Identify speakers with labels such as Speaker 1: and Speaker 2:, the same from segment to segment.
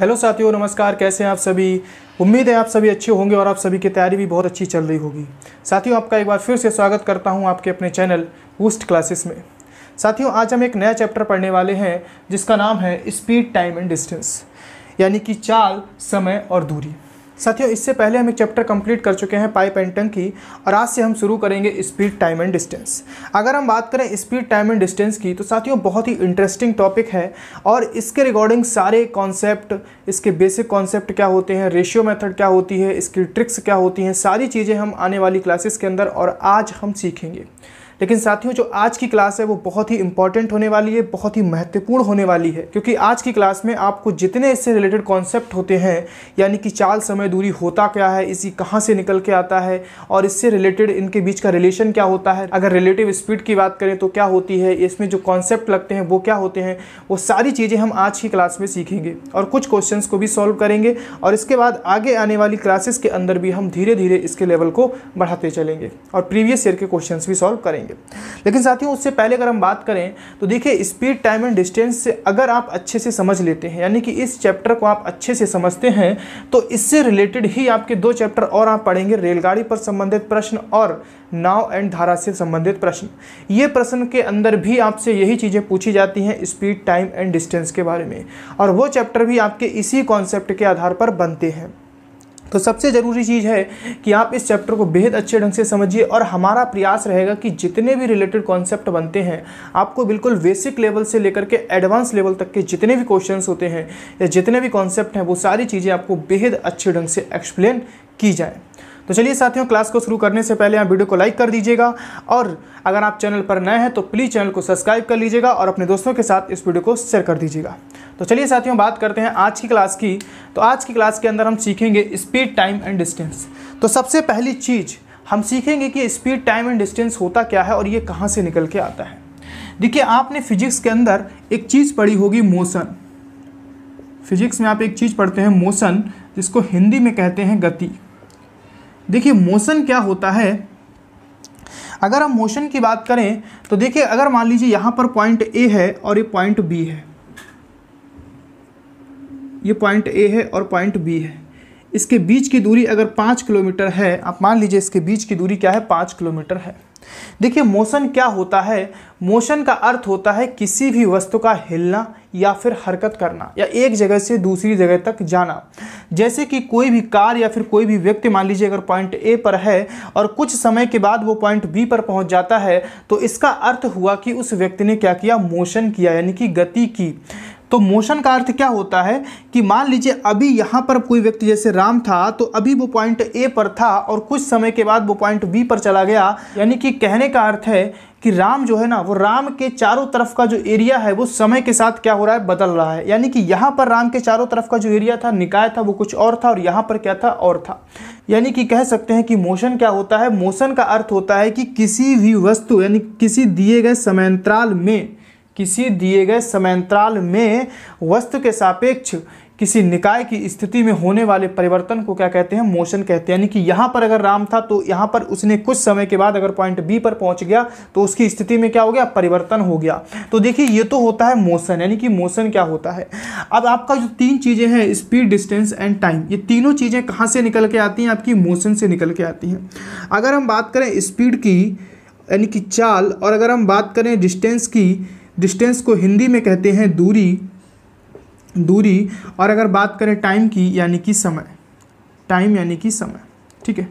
Speaker 1: hello साथियों नमस्कार कैसे हैं आप सभी उम्मीद है आप सभी अच्छे होंगे और आप सभी की तैयारी भी बहुत अच्छी चल रही होगी साथियों आपका एक बार फिर से स्वागत करता हूं आपके अपने चैनल वूस्ट क्लासेस में साथियों आज हम एक नया चैप्टर पढ़ने वाले हैं जिसका नाम है स्पीड टाइम एंड डिस्टेंस यानी कि चाल समय और दूरी साथियों इससे पहले हम एक चैप्टर कंप्लीट कर चुके हैं पाइप एंड टंकी की और आज से हम शुरू करेंगे स्पीड टाइम एंड डिस्टेंस अगर हम बात करें स्पीड टाइम एंड डिस्टेंस की तो साथियों बहुत ही इंटरेस्टिंग टॉपिक है और इसके रिगार्डिंग सारे कॉन्सेप्ट इसके बेसिक कॉन्सेप्ट क्या होते हैं रेशियो मेथड क्या होती है इसकी ट्रिक्स क्या होती हैं सारी चीज़ें हम आने वाली क्लासेस के अंदर और आज हम सीखेंगे लेकिन साथियों जो आज की क्लास है वो बहुत ही इंपॉर्टेंट होने वाली है बहुत ही महत्वपूर्ण होने वाली है क्योंकि आज की क्लास में आपको जितने इससे रिलेटेड कॉन्सेप्ट होते हैं यानी कि चाल समय दूरी होता क्या है इसी कहाँ से निकल के आता है और इससे रिलेटेड इनके बीच का रिलेशन क्या होता है अगर रिलेटिव स्पीड की बात करें तो क्या होती है इसमें जो कॉन्सेप्ट लगते हैं वो क्या होते हैं वो सारी चीज़ें हम आज की क्लास में सीखेंगे और कुछ क्वेश्चंस को भी सॉल्व करेंगे और इसके बाद आगे आने वाली क्लासेस के अंदर भी हम धीरे धीरे इसके लेवल को बढ़ाते चलेंगे और प्रीवियस ईयर के क्वेश्चंस भी सॉल्व करेंगे जाएंगे लेकिन साथियों उससे पहले अगर हम बात करें तो देखिए स्पीड टाइम एंड डिस्टेंस से अगर आप अच्छे से समझ लेते हैं यानी कि इस चैप्टर को आप अच्छे से समझते हैं तो इससे रिलेटेड ही आपके दो चैप्टर और आप पढ़ेंगे रेलगाड़ी पर संबंधित प्रश्न और नाव एंड धारा से संबंधित प्रश्न ये प्रश्न के अंदर भी आपसे यही चीज़ें पूछी जाती हैं स्पीड टाइम एंड डिस्टेंस के बारे में और वो चैप्टर भी आपके इसी कॉन्सेप्ट के आधार पर बनते हैं तो सबसे ज़रूरी चीज़ है कि आप इस चैप्टर को बेहद अच्छे ढंग से समझिए और हमारा प्रयास रहेगा कि जितने भी रिलेटेड कॉन्सेप्ट बनते हैं आपको बिल्कुल बेसिक लेवल से लेकर के एडवांस लेवल तक के जितने भी क्वेश्चंस होते हैं या जितने भी कॉन्सेप्ट हैं वो सारी चीज़ें आपको बेहद अच्छे ढंग से एक्सप्लेन की जाए तो चलिए साथियों क्लास को शुरू करने से पहले आप वीडियो को लाइक कर दीजिएगा और अगर आप चैनल पर नए हैं तो प्लीज़ चैनल को सब्सक्राइब कर लीजिएगा और अपने दोस्तों के साथ इस वीडियो को शेयर कर दीजिएगा तो चलिए साथियों बात करते हैं आज की क्लास की तो आज की क्लास के अंदर हम सीखेंगे स्पीड टाइम एंड डिस्टेंस तो सबसे पहली चीज़ हम सीखेंगे कि स्पीड टाइम एंड डिस्टेंस होता क्या है और ये कहाँ से निकल के आता है देखिए आपने फिजिक्स के अंदर एक चीज़ पढ़ी होगी मोशन फिजिक्स में आप एक चीज़ पढ़ते हैं मोशन जिसको हिंदी में कहते हैं गति देखिए मोशन क्या होता है अगर हम मोशन की बात करें तो देखिए अगर मान लीजिए यहाँ पर पॉइंट ए है और ये पॉइंट बी है ये पॉइंट ए है और पॉइंट बी है इसके बीच की दूरी अगर पाँच किलोमीटर है आप मान लीजिए इसके बीच की दूरी क्या है पाँच किलोमीटर है देखिए मोशन क्या होता है मोशन का अर्थ होता है किसी भी वस्तु का हिलना या फिर हरकत करना या एक जगह से दूसरी जगह तक जाना जैसे कि कोई भी कार या फिर कोई भी व्यक्ति मान लीजिए अगर पॉइंट ए पर है और कुछ समय के बाद वो पॉइंट बी पर पहुंच जाता है तो इसका अर्थ हुआ कि उस व्यक्ति ने क्या किया मोशन किया यानी कि गति की तो मोशन का अर्थ क्या होता है कि मान लीजिए अभी यहाँ पर कोई व्यक्ति जैसे राम था तो अभी वो पॉइंट ए पर था और कुछ समय के बाद वो पॉइंट बी पर चला गया यानी कि कहने का अर्थ है कि राम जो है ना वो राम के चारों तरफ का जो एरिया है वो समय के साथ क्या हो रहा है बदल रहा है यानी कि यहाँ पर राम के चारों तरफ का जो एरिया था निकाय था वो कुछ और था और यहाँ पर क्या था और था यानी कि कह सकते हैं कि मोशन क्या होता है मोशन का अर्थ होता है कि किसी भी वस्तु यानी किसी दिए गए समयंतराल में किसी दिए गए समयांतराल में वस्तु के सापेक्ष किसी निकाय की स्थिति में होने वाले परिवर्तन को क्या कहते हैं मोशन कहते हैं यानी कि यहाँ पर अगर राम था तो यहाँ पर उसने कुछ समय के बाद अगर पॉइंट बी पर पहुँच गया तो उसकी स्थिति में क्या हो गया परिवर्तन हो गया तो देखिए ये तो होता है मोशन यानी कि मोशन क्या होता है अब आपका जो तीन चीज़ें हैं स्पीड डिस्टेंस एंड टाइम ये तीनों चीज़ें कहाँ से निकल के आती हैं आपकी मोशन से निकल के आती हैं अगर हम बात करें स्पीड की यानी कि चाल और अगर हम बात करें डिस्टेंस की डिस्टेंस को हिंदी में कहते हैं दूरी दूरी और अगर बात करें टाइम की यानी कि समय टाइम यानी कि समय ठीक है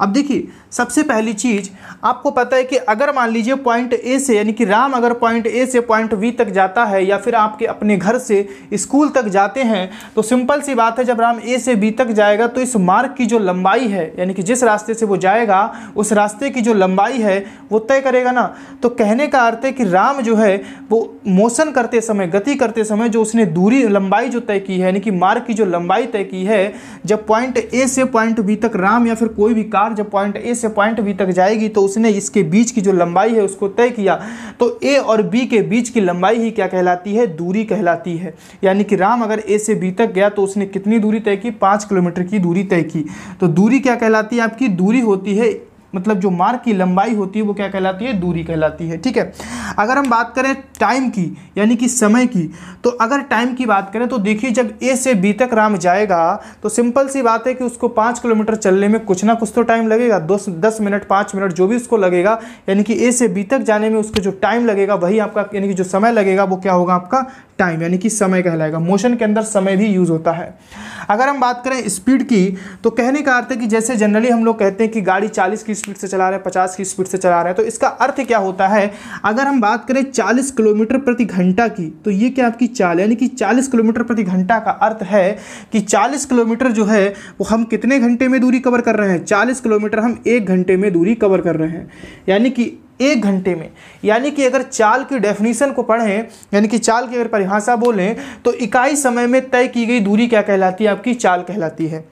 Speaker 1: अब देखिए सबसे पहली चीज़ आपको पता है कि अगर मान लीजिए पॉइंट ए से यानी कि राम अगर पॉइंट ए से पॉइंट वी तक जाता है या फिर आपके अपने घर से स्कूल तक जाते हैं तो सिंपल सी बात है जब राम ए से बी तक जाएगा तो इस मार्ग की जो लंबाई है यानी कि जिस रास्ते से वो जाएगा उस रास्ते की जो लंबाई है वो तय करेगा ना तो कहने का अर्थ है कि राम जो है वो मोशन करते समय गति करते समय जो उसने दूरी लंबाई जो तय की है यानी कि मार्ग की जो लंबाई तय की है जब पॉइंट ए से पॉइंट बी तक राम या फिर कोई भी कार जब पॉइंट ए से पॉइंट बी तक जाएगी तो उसने इसके बीच की जो लंबाई है उसको तय किया तो ए और बी के बीच की लंबाई ही क्या कहलाती है दूरी कहलाती है यानी कि राम अगर ए से बी तक गया तो उसने कितनी दूरी तय की पाँच किलोमीटर की दूरी तय की तो दूरी क्या कहलाती है आपकी दूरी होती है मतलब जो मार्ग की लंबाई होती है वो क्या कहलाती है दूरी कहलाती है ठीक है अगर हम बात करें टाइम की यानी कि समय की तो अगर टाइम की बात करें तो देखिए जब ए से बी तक राम जाएगा तो सिंपल सी बात है कि उसको पाँच किलोमीटर चलने में कुछ ना कुछ तो टाइम लगेगा दो दस मिनट पाँच मिनट जो भी उसको लगेगा यानी कि ए से बी तक जाने में उसका जो टाइम लगेगा वही आपका यानी कि जो समय लगेगा वो क्या होगा आपका टाइम यानी कि समय कहलाएगा मोशन के अंदर समय भी यूज़ होता है अगर हम बात करें स्पीड की तो कहने का अर्थ है कि जैसे जनरली हम लोग कहते हैं कि गाड़ी चालीस की स्पीड से चला रहे हैं पचास की स्पीड से चला रहे हैं तो इसका अर्थ क्या होता है अगर हम बात करें चालीस किलोमीटर प्रति घंटा की तो ये क्या आपकी चाल यानी कि चालीस किलोमीटर प्रति घंटा का अर्थ है कि चालीस किलोमीटर जो है वो हम कितने घंटे में दूरी कवर कर रहे हैं चालीस किलोमीटर हम एक घंटे में दूरी कवर कर रहे हैं यानी कि एक घंटे में यानी कि अगर चाल की डेफिनेशन को पढ़ें यानी कि चाल की अगर परिभाषा बोलें तो इकाई समय में तय की गई दूरी क्या कहलाती है आपकी चाल कहलाती है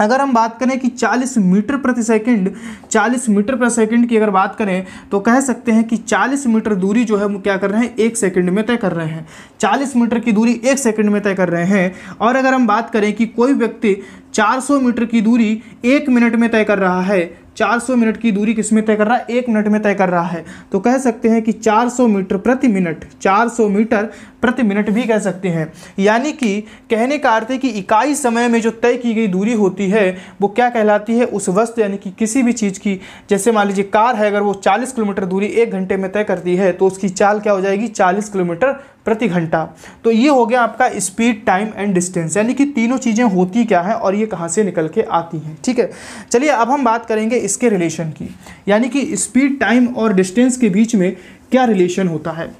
Speaker 1: अगर हम बात करें कि 40 मीटर प्रति सेकंड 40 मीटर प्रति सेकंड की अगर बात करें तो कह सकते हैं कि 40 मीटर दूरी जो है वो क्या कर रहे हैं एक सेकंड में तय कर रहे हैं 40 मीटर की दूरी एक सेकंड में तय कर रहे हैं और अगर हम बात करें कि कोई व्यक्ति 400 मीटर की दूरी एक मिनट में तय कर रहा है 400 मिनट की दूरी किस में तय कर रहा है एक मिनट में तय कर रहा है तो कह सकते हैं कि 400 मीटर प्रति मिनट 400 मीटर प्रति मिनट भी कह सकते हैं यानी कि कहने का अर्थ है कि इकाई समय में जो तय की गई दूरी होती है वो क्या कहलाती है उस वस्तु यानी कि किसी भी चीज़ की जैसे मान लीजिए कार है अगर वो चालीस किलोमीटर दूरी एक घंटे में तय करती है तो उसकी चाल क्या हो जाएगी चालीस किलोमीटर प्रति घंटा तो ये हो गया आपका स्पीड टाइम एंड डिस्टेंस यानी कि तीनों चीज़ें होती क्या है और ये कहाँ से निकल के आती हैं ठीक है चलिए अब हम बात करेंगे इसके रिलेशन की यानी कि स्पीड टाइम और डिस्टेंस के बीच में क्या रिलेशन होता है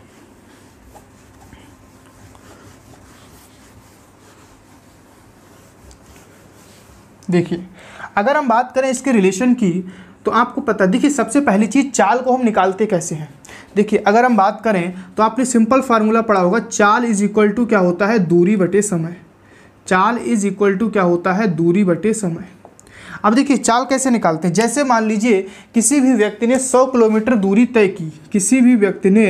Speaker 1: देखिए अगर हम बात करें इसके रिलेशन की तो आपको पता देखिए सबसे पहली चीज़ चाल को हम निकालते कैसे हैं देखिए अगर हम बात करें तो आपने सिंपल फार्मूला पढ़ा होगा चाल इज इक्वल टू क्या होता है दूरी बटे समय चाल इज इक्वल टू क्या होता है दूरी बटे समय अब देखिए चाल कैसे निकालते हैं जैसे मान लीजिए किसी भी व्यक्ति ने सौ किलोमीटर दूरी तय की किसी भी व्यक्ति ने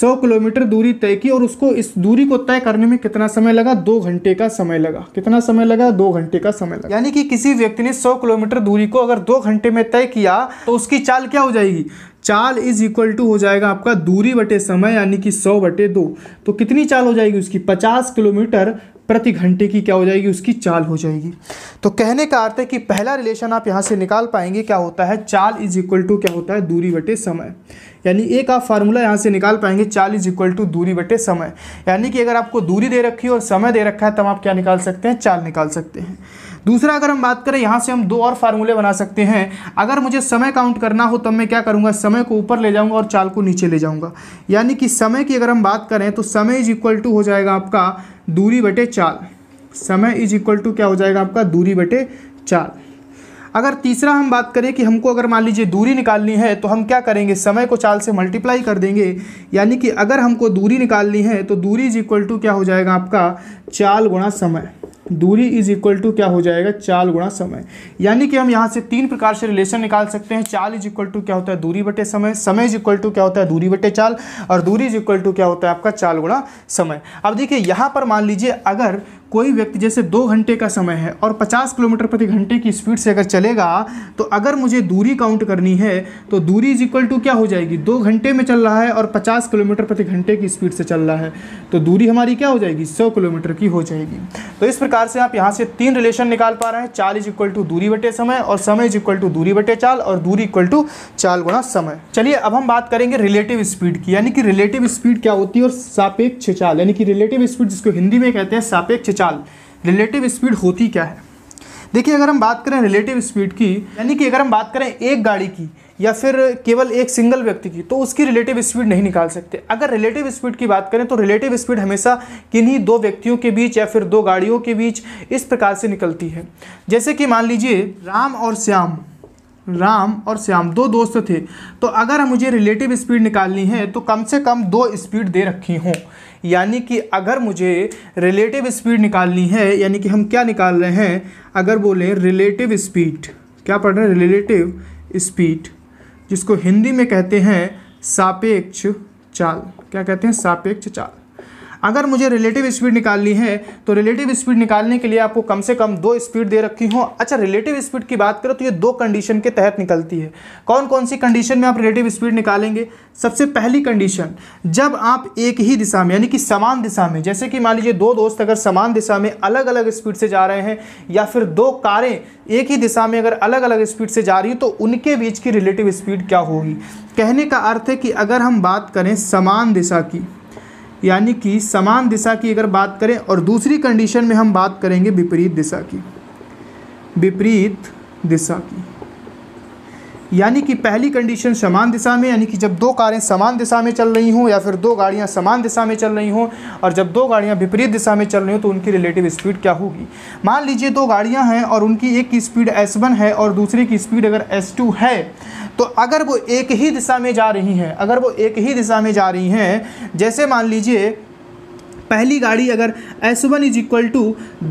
Speaker 1: सौ किलोमीटर दूरी तय की और उसको इस दूरी को तय करने में कितना समय लगा दो घंटे का समय लगा कितना समय लगा दो घंटे का समय लगा यानी कि किसी व्यक्ति ने सौ किलोमीटर दूरी को अगर दो घंटे में तय किया तो उसकी चाल क्या हो जाएगी चाल इज इक्वल टू हो जाएगा आपका दूरी बटे समय यानी कि सौ बटे दो तो कितनी चाल हो जाएगी उसकी पचास किलोमीटर प्रति घंटे की क्या हो जाएगी उसकी चाल हो जाएगी तो कहने का अर्थ है कि पहला रिलेशन आप यहाँ से निकाल पाएंगे क्या होता है चाल इज इक्वल टू क्या होता है दूरी बटे समय यानी एक आप फार्मूला यहाँ से निकाल पाएंगे चाल इज इक्वल टू दूरी बटे समय यानी कि अगर आपको दूरी दे रखी है और समय दे रखा है तब आप क्या निकाल सकते हैं चाल निकाल सकते हैं दूसरा अगर हम बात करें यहाँ से हम दो और फार्मूले बना सकते हैं अगर मुझे समय काउंट करना हो तब मैं क्या करूँगा समय को ऊपर ले जाऊँगा और चाल को नीचे ले जाऊँगा यानी कि समय की अगर हम बात करें तो समय इज इक्वल टू हो जाएगा आपका दूरी बटे चाल समय इज इक्वल टू क्या हो जाएगा आपका दूरी बटे चाल अगर तीसरा हम बात करें कि हमको अगर मान लीजिए दूरी निकालनी है तो हम क्या करेंगे समय को चाल से मल्टीप्लाई कर देंगे यानी कि अगर हमको दूरी निकालनी है तो दूरी इज इक्वल टू क्या हो जाएगा आपका चाल गुणा समय दूरी इज इक्वल टू क्या हो जाएगा चाल गुणा समय यानी कि हम यहाँ से तीन प्रकार से रिलेशन निकाल सकते हैं चाल इज इक्वल टू क्या होता है दूरी बटे समय समय इज इक्वल टू क्या होता है दूरी बटे चाल और दूरी इज इक्वल टू क्या होता है आपका चाल गुणा समय अब देखिए यहाँ पर मान लीजिए अगर कोई व्यक्ति जैसे दो घंटे का समय है और 50 किलोमीटर प्रति घंटे की स्पीड से अगर चलेगा तो अगर मुझे दूरी काउंट करनी है तो दूरी इज इक्वल टू क्या हो जाएगी दो घंटे में चल रहा है और 50 किलोमीटर प्रति घंटे की स्पीड से चल रहा है तो दूरी हमारी क्या हो जाएगी 100 किलोमीटर की हो जाएगी तो इस प्रकार प्रकार से आप यहाँ से तीन रिलेशन निकाल पा रहे हैं चाल इज इक्वल टू दूरी बटे समय और समय इज इक्वल टू दूरी बटे चाल और दूरी इक्वल टू चाल गुणा समय चलिए अब हम बात करेंगे रिलेटिव स्पीड की यानी कि रिलेटिव स्पीड क्या होती है और सापेक्ष चाल यानी कि रिलेटिव स्पीड जिसको हिंदी में कहते हैं सापेक्ष चाल रिलेटिव स्पीड होती क्या है देखिए अगर हम बात करें रिलेटिव स्पीड की यानी कि अगर हम बात करें एक गाड़ी की या फिर केवल एक सिंगल व्यक्ति की तो उसकी रिलेटिव स्पीड नहीं निकाल सकते अगर रिलेटिव स्पीड की बात करें तो रिलेटिव स्पीड हमेशा किन्हीं दो व्यक्तियों के बीच या फिर दो गाड़ियों के बीच इस प्रकार से निकलती है जैसे कि मान लीजिए राम और श्याम राम और श्याम दो दोस्त थे तो अगर मुझे रिलेटिव स्पीड निकालनी है तो कम से कम दो स्पीड दे रखी हों यानी कि अगर मुझे रिलेटिव स्पीड निकालनी है यानी कि हम क्या निकाल रहे हैं अगर बोलें रिलेटिव स्पीड क्या पढ़ रहे हैं रिलेटिव स्पीड जिसको हिंदी में कहते हैं सापेक्ष चाल क्या कहते हैं सापेक्ष चाल अगर मुझे रिलेटिव स्पीड निकालनी है तो रिलेटिव स्पीड निकालने के लिए आपको कम से कम दो स्पीड दे रखी हो अच्छा रिलेटिव स्पीड की बात करें तो ये दो कंडीशन के तहत निकलती है कौन कौन सी कंडीशन में आप रिलेटिव स्पीड निकालेंगे सबसे पहली कंडीशन जब आप एक ही दिशा में यानी कि समान दिशा में जैसे कि मान लीजिए दो दोस्त अगर समान दिशा में अलग अलग स्पीड से जा रहे हैं या फिर दो कारें एक ही दिशा में अगर अलग अलग स्पीड से जा रही हो तो उनके बीच की रिलेटिव स्पीड क्या होगी कहने का अर्थ है कि अगर हम बात करें समान दिशा की यानी कि समान दिशा की अगर बात करें और दूसरी कंडीशन में हम बात करेंगे विपरीत दिशा की विपरीत दिशा की यानी कि पहली कंडीशन समान दिशा में यानी कि जब दो कारें समान दिशा में चल रही हों या फिर दो गाड़ियाँ समान दिशा में चल रही हों और जब दो गाड़ियाँ विपरीत दिशा में चल रही हों तो उनकी रिलेटिव स्पीड क्या होगी मान लीजिए दो गाड़ियाँ हैं और उनकी एक की स्पीड एस है और दूसरे की स्पीड अगर एस है तो अगर वो एक ही दिशा में जा रही हैं अगर वो एक ही दिशा में जा रही हैं जैसे मान लीजिए पहली गाड़ी अगर S one is equal to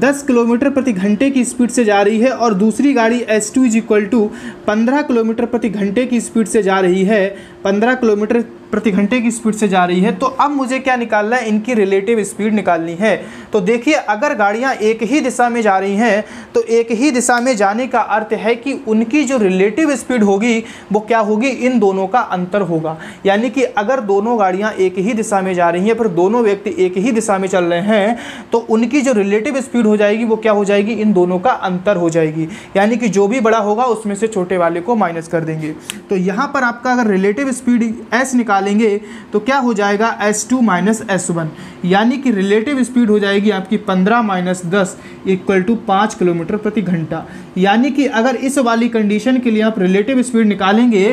Speaker 1: दस किलोमीटर प्रति घंटे की स्पीड से जा रही है और दूसरी गाड़ी S two is equal to पंद्रह किलोमीटर प्रति घंटे की स्पीड से जा रही है पंद्रह किलोमीटर प्रति घंटे की स्पीड से जा रही है तो अब मुझे क्या निकालना है इनकी रिलेटिव स्पीड निकालनी है तो देखिए अगर गाड़ियाँ एक ही दिशा में जा रही हैं तो एक ही दिशा में जाने का अर्थ है कि उनकी जो रिलेटिव स्पीड होगी वो क्या होगी इन दोनों का अंतर होगा यानी कि अगर दोनों गाड़ियाँ एक ही दिशा में जा रही हैं पर दोनों व्यक्ति एक ही दिशा में चल रहे हैं तो उनकी जो रिलेटिव स्पीड हो जाएगी वो क्या हो जाएगी इन दोनों का अंतर हो जाएगी यानी कि जो भी बड़ा होगा उसमें से छोटे वाले को माइनस कर देंगे तो यहाँ पर आपका अगर रिलेटिव स्पीड एस निकाल निकालेंगे तो क्या हो जाएगा S two minus S one यानी कि रिलेटिव स्पीड हो जाएगी आपकी पंद्रह माइनस दस इक्वल टू पाँच किलोमीटर प्रति घंटा यानी कि अगर इस वाली कंडीशन के लिए आप रिलेटिव स्पीड निकालेंगे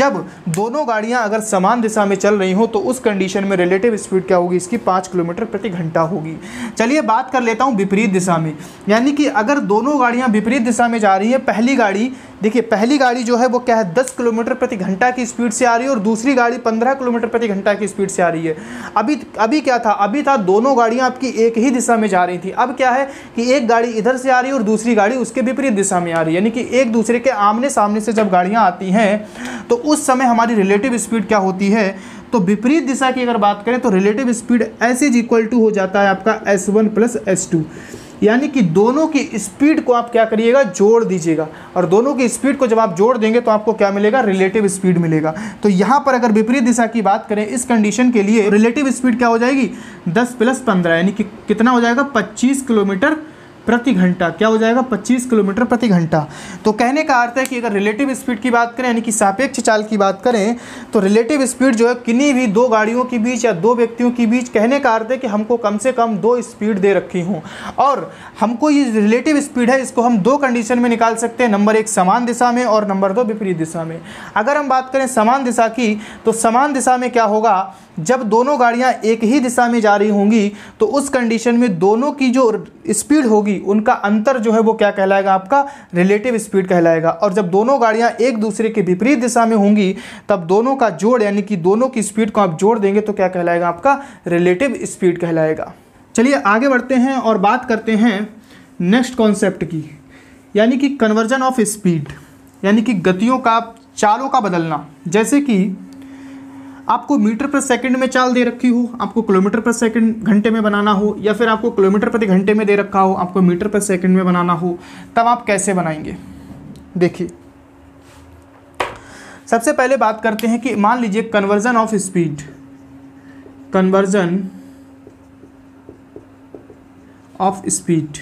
Speaker 1: जब दोनों गाड़ियाँ अगर समान दिशा में चल रही हों तो उस कंडीशन में रिलेटिव स्पीड क्या होगी इसकी पाँच किलोमीटर प्रति घंटा होगी चलिए बात कर लेता हूँ विपरीत दिशा में यानी कि अगर दोनों गाड़ियाँ विपरीत दिशा में जा रही हैं पहली गाड़ी देखिए पहली गाड़ी जो है वो क्या है दस किलोमीटर प्रति घंटा की स्पीड से आ रही है और दूसरी गाड़ी पंद्रह किलोमीटर प्रति घंटा की स्पीड से आ रही है अभी अभी क्या था अभी था दोनों गाड़ियाँ आपकी एक ही दिशा में जा रही थी अब क्या है कि एक गाड़ी इधर से आ रही है और दूसरी गाड़ी उसके विपरीत दिशा में आ रही है यानी कि एक दूसरे के आमने सामने से जब गाड़ियाँ आती हैं तो उस समय हमारी रिलेटिव स्पीड क्या होती है तो विपरीत दिशा की अगर बात करें तो relative speed S is equal to हो जाता है आपका S one plus S two यानी कि दोनों की स्पीड को आप क्या करिएगा जोड़ दीजिएगा और दोनों की स्पीड को जब आप जोड़ देंगे तो आपको क्या मिलेगा रिलेटिव स्पीड मिलेगा तो यहाँ पर अगर विपरीत दिशा की बात करें इस कंडीशन के लिए रिलेटिव स्पीड क्या हो जाएगी दस प्लस पंद्रह यानी कि कितना हो जाएगा पच्चीस किलोमीटर प्रति घंटा क्या हो जाएगा 25 किलोमीटर प्रति घंटा तो कहने का अर्थ है कि अगर रिलेटिव स्पीड की बात करें यानी कि सापेक्ष चाल की बात करें तो रिलेटिव स्पीड जो है किन्हीं भी दो गाड़ियों के बीच या दो व्यक्तियों के बीच कहने का अर्थ है कि हमको कम से कम दो स्पीड दे रखी हूँ और हमको ये रिलेटिव स्पीड है इसको हम दो कंडीशन में निकाल सकते हैं नंबर एक समान दिशा में और नंबर दो विपरीत दिशा में अगर हम बात करें समान दिशा की तो समान दिशा में क्या होगा जब दोनों गाड़ियाँ एक ही दिशा में जा रही होंगी तो उस कंडीशन में दोनों की जो स्पीड होगी होगी उनका अंतर जो है वो क्या कहलाएगा आपका रिलेटिव स्पीड कहलाएगा और जब दोनों गाड़ियाँ एक दूसरे के विपरीत दिशा में होंगी तब दोनों का जोड़ यानी कि दोनों की स्पीड को आप जोड़ देंगे तो क्या कहलाएगा आपका रिलेटिव स्पीड कहलाएगा चलिए आगे बढ़ते हैं और बात करते हैं नेक्स्ट कॉन्सेप्ट की यानी कि कन्वर्जन ऑफ स्पीड यानी कि गतियों का चालों का बदलना जैसे कि आपको मीटर पर सेकंड में चाल दे रखी हो आपको किलोमीटर पर सेकंड घंटे में बनाना हो या फिर आपको किलोमीटर प्रति घंटे में दे रखा हो आपको मीटर पर सेकंड में बनाना हो तब आप कैसे बनाएंगे देखिए सबसे पहले बात करते हैं कि मान लीजिए conversion of speed conversion of speed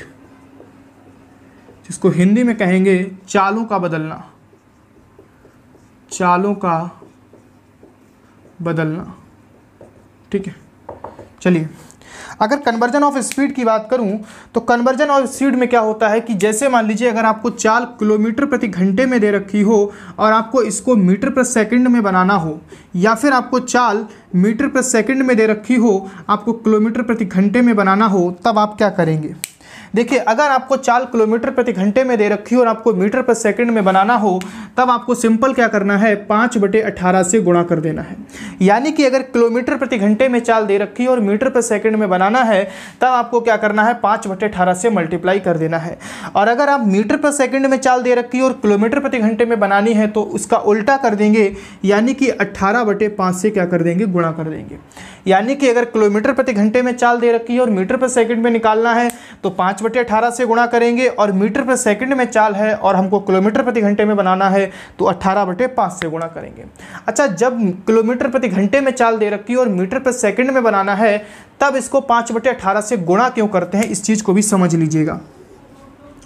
Speaker 1: जिसको हिंदी में कहेंगे चालों का बदलना चालों का बदलना ठीक है चलिए अगर कन्वर्जन ऑफ स्पीड की बात करूं तो कन्वर्जन ऑफ स्पीड में क्या होता है कि जैसे मान लीजिए अगर आपको चार किलोमीटर प्रति घंटे में दे रखी हो और आपको इसको मीटर पर सेकंड में बनाना हो या फिर आपको चाल मीटर पर सेकंड में दे रखी हो आपको किलोमीटर प्रति घंटे में बनाना हो तब आप क्या करेंगे देखिए अगर आपको चाल किलोमीटर प्रति घंटे में दे रखी हो और आपको मीटर पर सेकंड में बनाना हो तब आपको सिंपल क्या करना है पाँच बटे अठारह से गुणा कर देना है यानी कि अगर किलोमीटर प्रति घंटे में चाल दे रखी हो और मीटर पर सेकंड में बनाना है तब आपको क्या करना है पाँच बटे अठारह से मल्टीप्लाई कर देना है और अगर आप मीटर पर सेकेंड में चाल दे रखी हो और किलोमीटर प्रति घंटे में बनानी है तो उसका उल्टा कर देंगे यानी कि अट्ठारह बटे पाँच से क्या कर देंगे गुणा कर देंगे यानी कि अगर किलोमीटर प्रति घंटे में चाल दे रखी है और मीटर पर सेकंड में निकालना है तो पाँच बटे अठारह से गुणा करेंगे और मीटर पर सेकंड में चाल है और हमको किलोमीटर प्रति घंटे में बनाना है तो अट्ठारह बटे पाँच से गुणा करेंगे अच्छा जब किलोमीटर प्रति घंटे में चाल दे रखी है और मीटर पर सेकंड में बनाना है तब इसको पाँच बटे अठारह से गुणा क्यों करते हैं इस चीज़ को भी समझ लीजिएगा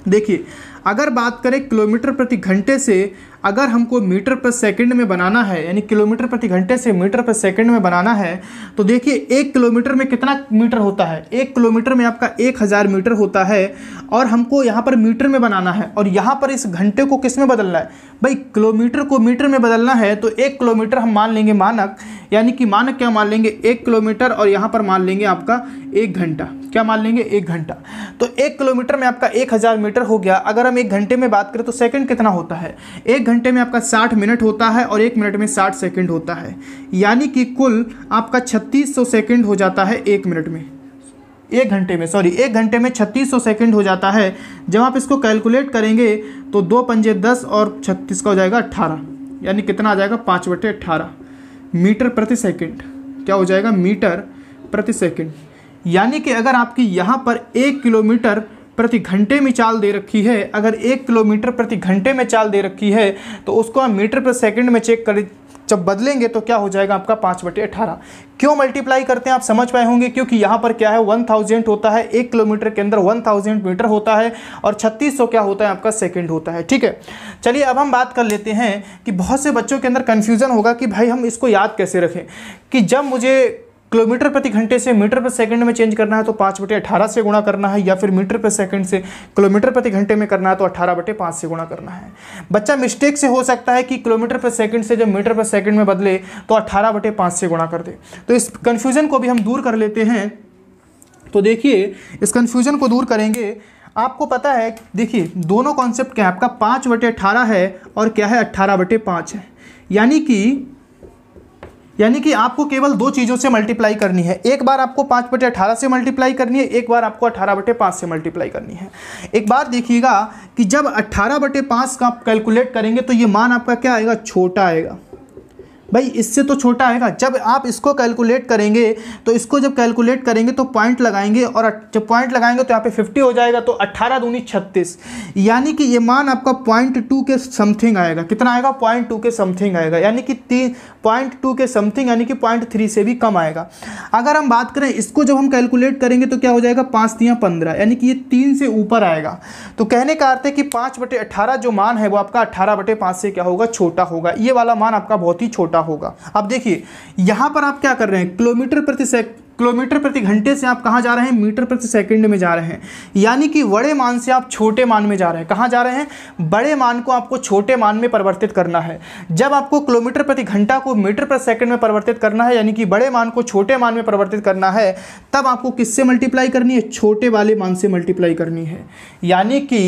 Speaker 1: देखिए अगर बात करें किलोमीटर प्रति घंटे से अगर हमको मीटर पर सेकंड में बनाना है यानी किलोमीटर प्रति घंटे से मीटर पर सेकंड में बनाना है तो देखिए एक किलोमीटर में कितना मीटर होता है एक किलोमीटर में आपका एक हज़ार मीटर होता है और हमको यहाँ पर मीटर में बनाना है और यहाँ पर इस घंटे को किस में बदलना है भाई किलोमीटर को मीटर में बदलना है तो एक किलोमीटर हम मान लेंगे मानक यानी कि मानक क्या मान लेंगे एक किलोमीटर और यहाँ पर मान लेंगे आपका एक घंटा क्या मान लेंगे एक घंटा तो एक किलोमीटर में आपका एक हज़ार मीटर हो गया अगर हम एक घंटे में बात करें तो सेकंड कितना होता है एक घंटे में आपका 60 मिनट होता है और एक मिनट में 60 सेकंड होता है यानी कि कुल आपका 3600 सेकंड हो जाता है एक मिनट में एक घंटे में सॉरी एक घंटे में 3600 सेकंड हो जाता है जब आप इसको कैलकुलेट करेंगे तो दो पंजे दस और छत्तीस का हो जाएगा अट्ठारह यानी कितना आ जाएगा पाँच बटे अट्ठारह मीटर प्रति सेकेंड क्या हो जाएगा मीटर प्रति सेकेंड यानी कि अगर आपकी यहाँ पर एक किलोमीटर प्रति घंटे में चाल दे रखी है अगर एक किलोमीटर प्रति घंटे में चाल दे रखी है तो उसको हम मीटर पर सेकंड में चेक कर जब बदलेंगे तो क्या हो जाएगा आपका पाँच बटे अठारह क्यों मल्टीप्लाई करते हैं आप समझ पाए होंगे क्योंकि यहाँ पर क्या है वन थाउजेंड होता है एक किलोमीटर के अंदर वन थाउजेंड मीटर होता है और छत्तीस सौ क्या होता है आपका सेकंड होता है ठीक है चलिए अब हम बात कर लेते हैं कि बहुत से बच्चों के अंदर कन्फ्यूज़न होगा कि भाई हम इसको याद कैसे रखें कि जब मुझे किलोमीटर प्रति घंटे से मीटर पर सेकंड में चेंज करना है तो पाँच बटे अठारह से गुणा करना है या फिर मीटर पर सेकंड से किलोमीटर प्रति घंटे में करना है तो अठारह बटे पाँच से गुणा करना है बच्चा मिस्टेक से हो सकता है कि किलोमीटर पर सेकंड से जब मीटर पर सेकंड में बदले तो अठारह बटे पाँच से गुणा कर दे तो इस कन्फ्यूज़न को भी हम दूर कर लेते हैं तो देखिए इस कन्फ्यूज़न को दूर करेंगे आपको पता है देखिए दोनों कॉन्सेप्ट क्या है आपका पाँच बटे अठारह है और क्या है अट्ठारह बटे पाँच है यानी कि यानी कि आपको केवल दो चीज़ों से मल्टीप्लाई करनी है एक बार आपको पाँच बटे अठारह से मल्टीप्लाई करनी है एक बार आपको अठारह बटे पाँच से मल्टीप्लाई करनी है एक बार देखिएगा कि जब अट्ठारह बटे पाँच का आप कैलकुलेट करेंगे तो ये मान आपका क्या आएगा छोटा आएगा भाई इससे तो छोटा आएगा जब आप इसको कैलकुलेट करेंगे तो इसको जब कैलकुलेट करेंगे तो पॉइंट लगाएंगे और जब पॉइंट लगाएंगे तो यहाँ पे 50 हो जाएगा तो 18 दूनी 36 यानी कि ये मान आपका पॉइंट टू के समथिंग आएगा कितना आएगा पॉइंट टू के समथिंग आएगा यानी कि तीन पॉइंट टू के समथिंग यानी कि पॉइंट थ्री से भी कम आएगा अगर हम बात करें इसको जब हम कैलकुलेट करेंगे तो क्या हो जाएगा पाँच दिया पंद्रह यानी कि ये तीन से ऊपर आएगा तो कहने का अर्थ है कि पाँच बटे जो मान है वो आपका अट्ठारह बटे पाँच से क्या होगा छोटा होगा ये वाला मान आपका बहुत ही छोटा होगा अब देखिए यहां पर आप क्या कर रहे हैं किलोमीटर प्रति सेक किलोमीटर प्रति घंटे से आप कहाँ जा रहे हैं मीटर प्रति सेकंड में जा रहे हैं यानी कि बड़े मान से आप छोटे मान में जा रहे हैं कहाँ जा रहे हैं बड़े मान को आपको छोटे मान में परिवर्तित करना है जब आपको किलोमीटर प्रति घंटा को मीटर प्रति सेकंड में परिवर्तित करना है यानी कि बड़े मान को छोटे मान में परिवर्तित करना है तब आपको किससे मल्टीप्लाई करनी है छोटे वाले मान से मल्टीप्लाई करनी है यानी कि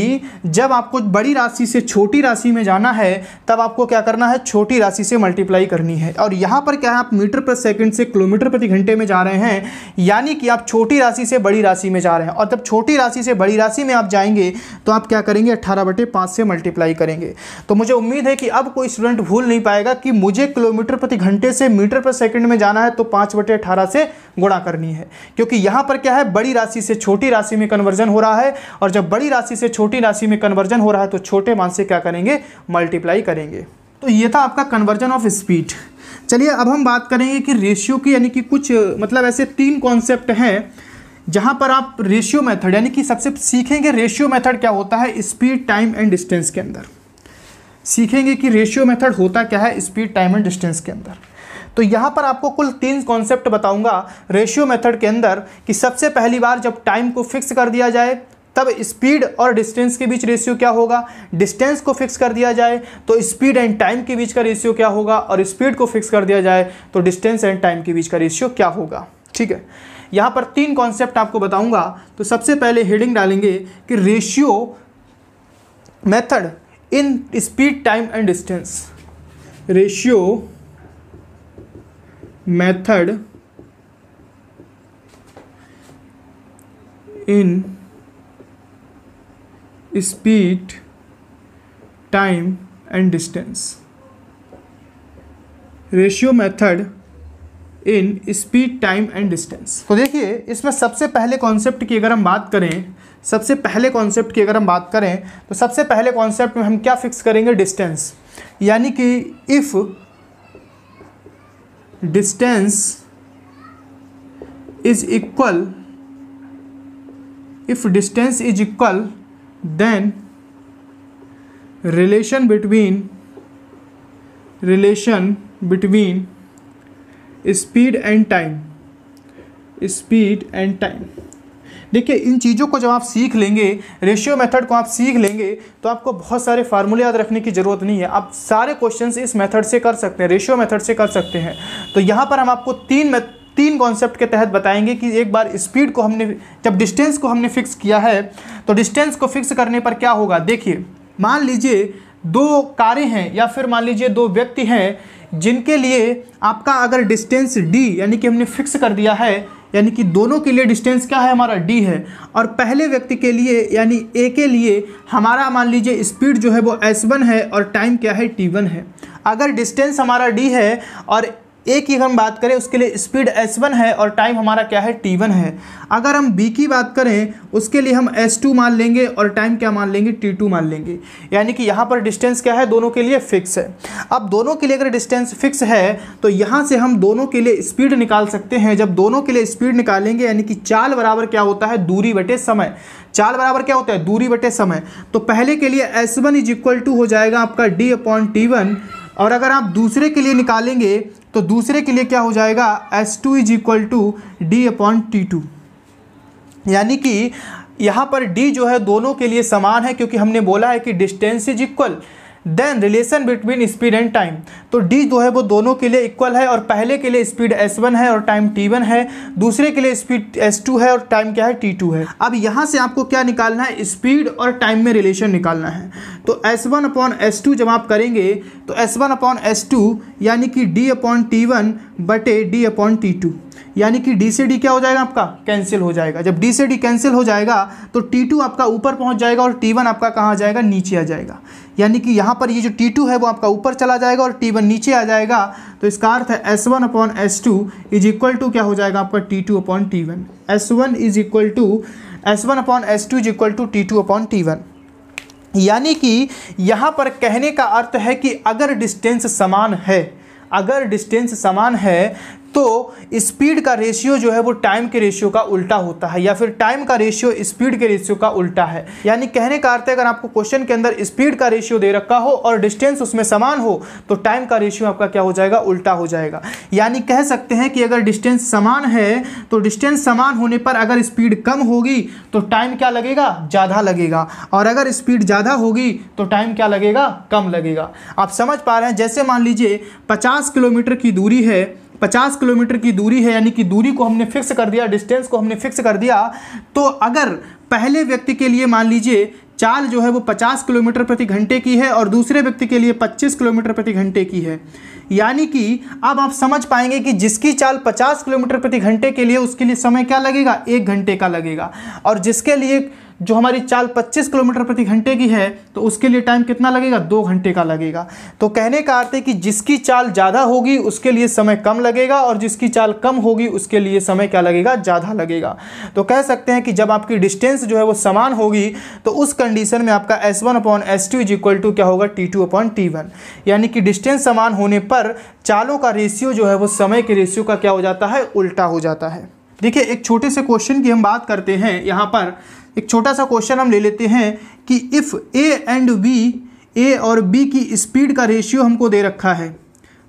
Speaker 1: जब आपको बड़ी राशि से छोटी राशि में जाना है तब आपको क्या करना है छोटी राशि से मल्टीप्लाई करनी है और यहाँ पर क्या है आप मीटर प्रति सेकेंड से किलोमीटर प्रति घंटे में जा रहे हैं हैं यानी कि आप छोटी राशि से बड़ी राशि में जा रहे हैं और जब छोटी राशि से बड़ी राशि में आप जाएंगे तो आप क्या करेंगे अट्ठारह बटे पाँच से मल्टीप्लाई करेंगे तो मुझे उम्मीद है कि अब कोई स्टूडेंट भूल नहीं पाएगा कि मुझे किलोमीटर प्रति घंटे से मीटर पर सेकेंड में जाना है तो पाँच बटे से गुणा करनी है क्योंकि यहाँ पर क्या है बड़ी राशि से छोटी राशि में कन्वर्जन हो रहा है और जब बड़ी राशि से छोटी राशि में कन्वर्जन हो रहा है तो छोटे मान से क्या करेंगे मल्टीप्लाई करेंगे तो ये था आपका कन्वर्जन ऑफ स्पीड चलिए अब हम बात करेंगे कि रेशियो की यानी कि कुछ मतलब ऐसे तीन कॉन्सेप्ट हैं जहाँ पर आप रेशियो मेथड यानी कि सबसे सीखेंगे रेशियो मेथड क्या होता है स्पीड टाइम एंड डिस्टेंस के अंदर सीखेंगे कि रेशियो मेथड होता क्या है स्पीड टाइम एंड डिस्टेंस के अंदर तो यहाँ पर आपको कुल तीन कॉन्सेप्ट बताऊंगा रेशियो मेथड के अंदर कि सबसे पहली बार जब टाइम को फिक्स कर दिया जाए तब स्पीड और डिस्टेंस के बीच रेशियो क्या होगा डिस्टेंस को फिक्स कर दिया जाए तो स्पीड एंड टाइम के बीच का रेशियो क्या होगा और स्पीड को फिक्स कर दिया जाए तो डिस्टेंस एंड टाइम के बीच का रेशियो क्या होगा ठीक है यहाँ पर तीन कॉन्सेप्ट आपको बताऊंगा तो सबसे पहले हेडिंग डालेंगे कि ratio method in speed time and distance ratio method in speed time and distance ratio method in speed time and distance तो देखिए इसमें सबसे पहले कॉन्सेप्ट की अगर हम बात करें सबसे पहले कॉन्सेप्ट की अगर हम बात करें तो सबसे पहले कॉन्सेप्ट में हम क्या फिक्स करेंगे डिस्टेंस यानी कि if distance is equal if distance is equal then relation between relation between speed and time speed and time देखिए इन चीज़ों को जब आप सीख लेंगे रेशियो मेथड को आप सीख लेंगे तो आपको बहुत सारे फार्मूले याद रखने की ज़रूरत नहीं है आप सारे क्वेश्चंस इस मेथड से कर सकते हैं रेशियो मेथड से कर सकते हैं तो यहाँ पर हम आपको तीन तीन कॉन्सेप्ट के तहत बताएंगे कि एक बार स्पीड को हमने जब डिस्टेंस को हमने फिक्स किया है तो डिस्टेंस को फिक्स करने पर क्या होगा देखिए मान लीजिए दो कारें हैं या फिर मान लीजिए दो व्यक्ति हैं जिनके लिए आपका अगर डिस्टेंस डी यानी कि हमने फिक्स कर दिया है यानी कि दोनों के लिए डिस्टेंस क्या है हमारा डी है और पहले व्यक्ति के लिए यानी ए के लिए हमारा मान लीजिए स्पीड जो है वो एस वन है और टाइम क्या है टी वन है अगर डिस्टेंस हमारा डी है और ए की हम बात करें उसके लिए स्पीड एस वन है और टाइम हमारा क्या है टी वन है अगर हम बी की बात करें उसके लिए हम एस टू मान लेंगे और टाइम क्या मान लेंगे टी टू मान लेंगे यानी कि यहाँ पर डिस्टेंस क्या है दोनों के लिए फिक्स है अब दोनों के लिए अगर डिस्टेंस फिक्स है तो यहाँ से हम दोनों के लिए स्पीड निकाल सकते हैं जब दोनों के लिए स्पीड निकालेंगे यानी कि चाल बराबर क्या होता है दूरी बटे समय चाल बराबर क्या होता है दूरी बटे समय तो पहले के लिए S one is equal to हो जाएगा आपका डी अपॉन टी वन और अगर आप दूसरे के लिए निकालेंगे तो दूसरे के लिए क्या हो जाएगा S two is equal to D upon T two यानी कि यहाँ पर d जो है दोनों के लिए समान है क्योंकि हमने बोला है कि distance is equal then relation between speed and time तो डी जो है वो दोनों के लिए इक्वल है और पहले के लिए स्पीड एस वन है और टाइम टी वन है दूसरे के लिए स्पीड एस टू है और टाइम क्या है टी टू है अब यहाँ से आपको क्या निकालना है स्पीड और टाइम में रिलेशन निकालना है तो S one upon S two जब आप करेंगे तो S one upon S two यानी कि डी अपॉन टी वन बटे डी अपॉन टी टू यानी कि डी से डी क्या हो जाएगा आपका कैंसिल हो जाएगा जब डी से डी कैंसिल हो जाएगा तो टी टू आपका ऊपर पहुंच जाएगा और टी वन आपका कहाँ आ जाएगा नीचे आ जाएगा यानी कि यहाँ पर ये जो टी टू है वो आपका ऊपर चला जाएगा और टी वन नीचे आ जाएगा तो इसका अर्थ है S one upon S two is equal to क्या हो जाएगा आपका T two upon T one S one is equal to S one upon S two is equal to T two upon T one यानी कि यहाँ पर कहने का अर्थ है कि अगर डिस्टेंस समान है अगर डिस्टेंस समान है तो स्पीड का रेशियो जो है वो टाइम के रेशियो का उल्टा होता है या फिर टाइम का रेशियो स्पीड के रेशियो का उल्टा है यानी कहने का अर्थ है अगर आपको क्वेश्चन के अंदर स्पीड का रेशियो दे रखा हो और डिस्टेंस उसमें समान हो तो टाइम का रेशियो आपका क्या हो जाएगा उल्टा हो जाएगा यानी कह सकते हैं कि अगर डिस्टेंस समान है तो डिस्टेंस समान होने पर अगर स्पीड कम होगी तो टाइम क्या लगेगा ज़्यादा लगेगा और अगर स्पीड ज़्यादा होगी तो टाइम क्या लगेगा कम लगेगा आप समझ पा रहे हैं जैसे मान लीजिए पचास किलोमीटर की दूरी है पचास किलोमीटर की दूरी है यानी कि दूरी को हमने फिक्स कर दिया डिस्टेंस को हमने फिक्स कर दिया तो अगर पहले व्यक्ति के लिए मान लीजिए चाल जो है वो 50 किलोमीटर प्रति घंटे की है और दूसरे व्यक्ति के लिए 25 किलोमीटर प्रति घंटे की है यानी कि अब आप समझ पाएंगे कि जिसकी चाल 50 किलोमीटर प्रति घंटे के लिए उसके लिए समय क्या लगेगा एक घंटे का लगेगा और जिसके लिए जो हमारी चाल 25 किलोमीटर प्रति घंटे की है तो उसके लिए टाइम कितना लगेगा दो घंटे का लगेगा तो कहने का अर्थ है कि जिसकी चाल ज़्यादा होगी उसके लिए समय कम लगेगा और जिसकी चाल कम होगी उसके लिए समय क्या लगेगा ज़्यादा लगेगा तो कह सकते हैं कि जब आपकी डिस्टेंस डिस्टेंस जो है वो समान होगी तो उस कंडीशन में आपका S one upon S two is equal to क्या होगा T two upon T one यानी कि डिस्टेंस समान होने पर चालों का रेशियो जो है वो समय के रेशियो का क्या हो जाता है उल्टा हो जाता है देखिए एक छोटे से क्वेश्चन की हम बात करते हैं यहाँ पर एक छोटा सा क्वेश्चन हम ले लेते हैं कि if A and B A और बी की स्पीड का रेशियो हमको दे रखा है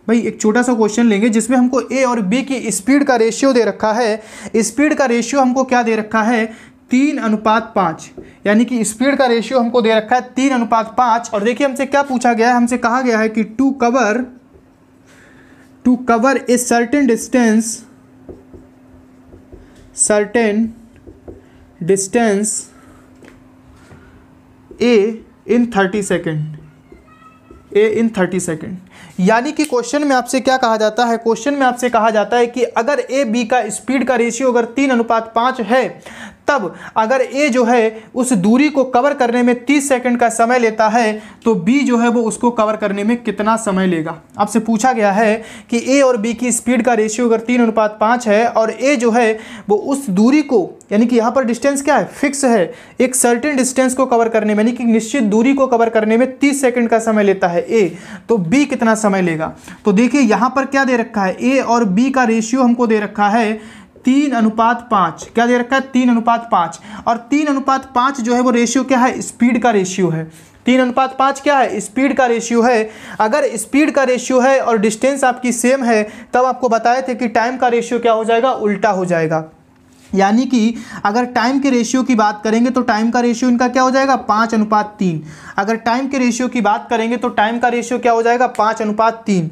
Speaker 1: भाई एक छोटा सा क्वेश्चन लेंगे जिसमें हमको ए और बी की स्पीड का रेशियो दे रखा है स्पीड का रेशियो हमको क्या दे रखा है तीन अनुपात पाँच यानी कि स्पीड का रेशियो हमको दे रखा है तीन अनुपात पाँच और देखिए हमसे क्या पूछा गया है हमसे कहा गया है कि to cover to cover a certain distance certain distance A in thirty second A in thirty second यानी कि क्वेश्चन में आपसे क्या कहा जाता है क्वेश्चन में आपसे कहा जाता है कि अगर ए बी का स्पीड का रेशियो अगर तीन अनुपात पाँच है तब अगर ए जो है उस दूरी को कवर करने में तीस सेकेंड का समय लेता है तो बी जो है वो उसको कवर करने में कितना समय लेगा आपसे पूछा गया है कि ए और बी की स्पीड का रेशियो अगर तीन अनुपात पाँच है और ए जो है वो उस दूरी को यानी कि यहाँ पर डिस्टेंस क्या है फिक्स है एक सर्टेन डिस्टेंस को कवर करने में यानी कि निश्चित दूरी को कवर करने में तीस सेकेंड का समय लेता है ए तो बी कितना समय लेगा तो देखिए यहाँ पर क्या दे रखा है ए और बी का रेशियो हमको दे रखा है तीन अनुपात पाँच क्या दे रखा है तीन अनुपात पाँच और तीन अनुपात पाँच जो है वो रेशियो क्या है स्पीड का रेशियो है तीन अनुपात पाँच क्या है स्पीड का रेशियो है अगर स्पीड का रेशियो है और डिस्टेंस आपकी सेम है तब आपको बताए थे कि टाइम का रेशियो क्या हो जाएगा उल्टा हो जाएगा यानी कि अगर टाइम के रेशियो की बात करेंगे तो टाइम का रेशियो इनका क्या हो जाएगा पाँच अनुपात तीन अगर टाइम के रेशियो की बात करेंगे तो टाइम का रेशियो क्या हो जाएगा पाँच अनुपात तीन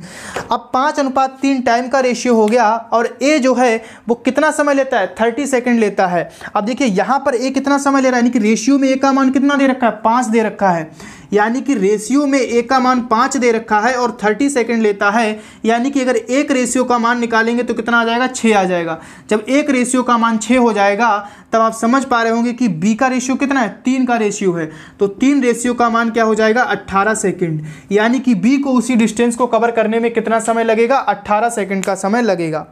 Speaker 1: अब पाँच अनुपात तीन टाइम का रेशियो हो गया और ए जो है वो कितना समय लेता है थर्टी सेकेंड लेता है अब देखिए यहाँ पर ए कितना समय ले रहा है यानी कि रेशियो में ए का मान कितना दे रखा है पाँच दे रखा है यानी कि रेशियो में ए का मान पाँच दे रखा है और थर्टी सेकेंड लेता है यानी कि अगर एक रेशियो का मान निकालेंगे तो कितना आ जाएगा छः आ जाएगा जब एक रेशियो का मान छः हो जाएगा तब आप समझ पा रहे होंगे कि बी का रेशियो कितना है तीन का रेशियो है तो तीन रेशियो का मान क्या हो जाएगा अट्ठारह सेकेंड यानी कि बी को उसी डिस्टेंस को कवर करने में कितना समय लगेगा अट्ठारह सेकेंड का समय लगेगा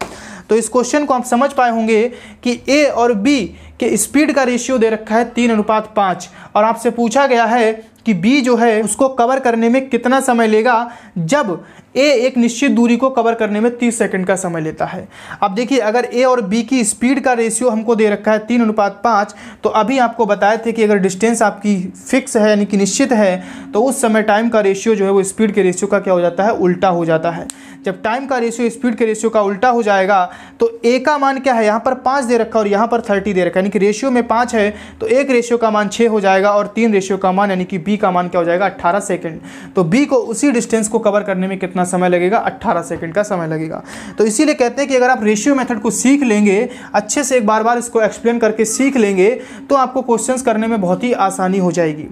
Speaker 1: तो इस क्वेश्चन को आप समझ पाए होंगे कि ए और बी के स्पीड का रेशियो दे रखा है तीन अनुपात पाँच और आपसे पूछा गया है कि बी जो है उसको कवर करने में कितना समय लेगा जब ए एक निश्चित दूरी को कवर करने में 30 सेकंड का समय लेता है अब देखिए अगर ए और बी की स्पीड का रेशियो हमको दे रखा है तीन अनुपात पाँच तो अभी आपको बताए थे कि अगर डिस्टेंस आपकी फिक्स है यानी कि निश्चित है तो उस समय टाइम का रेशियो जो है वो स्पीड के रेशियो का क्या हो जाता है उल्टा हो जाता है जब टाइम का रेशियो स्पीड के रेशियो का उल्टा हो जाएगा तो ए का मान क्या है यहाँ पर पाँच दे रखा है और यहाँ पर थर्टी दे रखा है यानी कि रेशियो में पाँच है तो एक रेशियो का मान छः हो जाएगा और तीन रेशियो का मान यानी कि बी का मान क्या हो जाएगा अट्ठारह सेकेंड तो बी को उसी डिस्टेंस को कवर करने में कितना समय लगेगा अट्ठारह सेकेंड का समय लगेगा तो इसीलिए कहते हैं कि अगर आप रेशियो मेथड को सीख लेंगे अच्छे से एक बार बार इसको एक्सप्लेन करके सीख लेंगे तो आपको क्वेश्चन करने में बहुत ही आसानी हो जाएगी